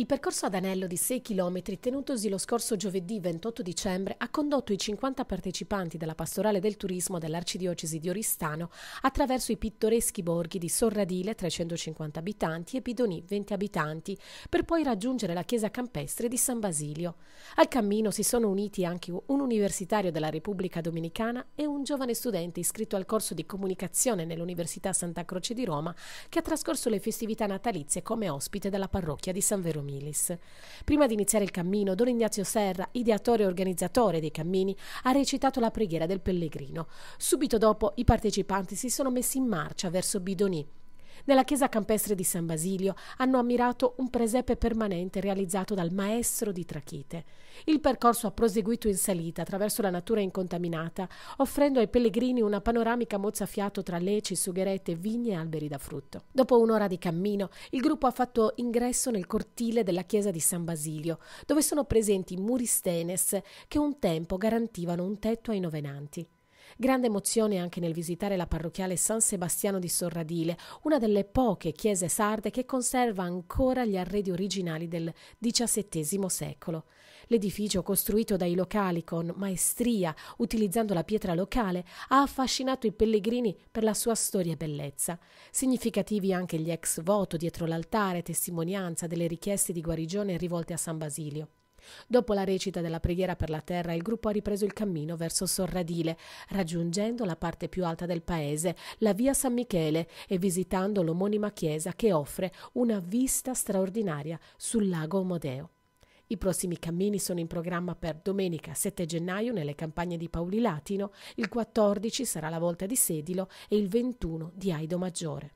Il percorso ad anello di 6 km tenutosi lo scorso giovedì 28 dicembre ha condotto i 50 partecipanti della pastorale del turismo dell'arcidiocesi di Oristano attraverso i pittoreschi borghi di Sorradile 350 abitanti e Bidonì 20 abitanti per poi raggiungere la chiesa campestre di San Basilio. Al cammino si sono uniti anche un universitario della Repubblica Dominicana e un giovane studente iscritto al corso di comunicazione nell'Università Santa Croce di Roma che ha trascorso le festività natalizie come ospite della parrocchia di San Veromino. Milis. Prima di iniziare il cammino, Don Ignazio Serra, ideatore e organizzatore dei cammini, ha recitato la preghiera del pellegrino. Subito dopo i partecipanti si sono messi in marcia verso Bidoni. Nella chiesa campestre di San Basilio hanno ammirato un presepe permanente realizzato dal maestro di Trachite. Il percorso ha proseguito in salita attraverso la natura incontaminata, offrendo ai pellegrini una panoramica mozzafiato tra leci, sugherette, vigne e alberi da frutto. Dopo un'ora di cammino, il gruppo ha fatto ingresso nel cortile della chiesa di San Basilio, dove sono presenti muristenes che un tempo garantivano un tetto ai novenanti. Grande emozione anche nel visitare la parrocchiale San Sebastiano di Sorradile, una delle poche chiese sarde che conserva ancora gli arredi originali del XVII secolo. L'edificio costruito dai locali con maestria, utilizzando la pietra locale, ha affascinato i pellegrini per la sua storia e bellezza. Significativi anche gli ex voto dietro l'altare, testimonianza delle richieste di guarigione rivolte a San Basilio. Dopo la recita della preghiera per la terra, il gruppo ha ripreso il cammino verso Sorradile, raggiungendo la parte più alta del paese, la via San Michele, e visitando l'omonima chiesa che offre una vista straordinaria sul lago Omodeo. I prossimi cammini sono in programma per domenica 7 gennaio nelle campagne di Paoli Latino, il 14 sarà la volta di Sedilo e il 21 di Aido Maggiore.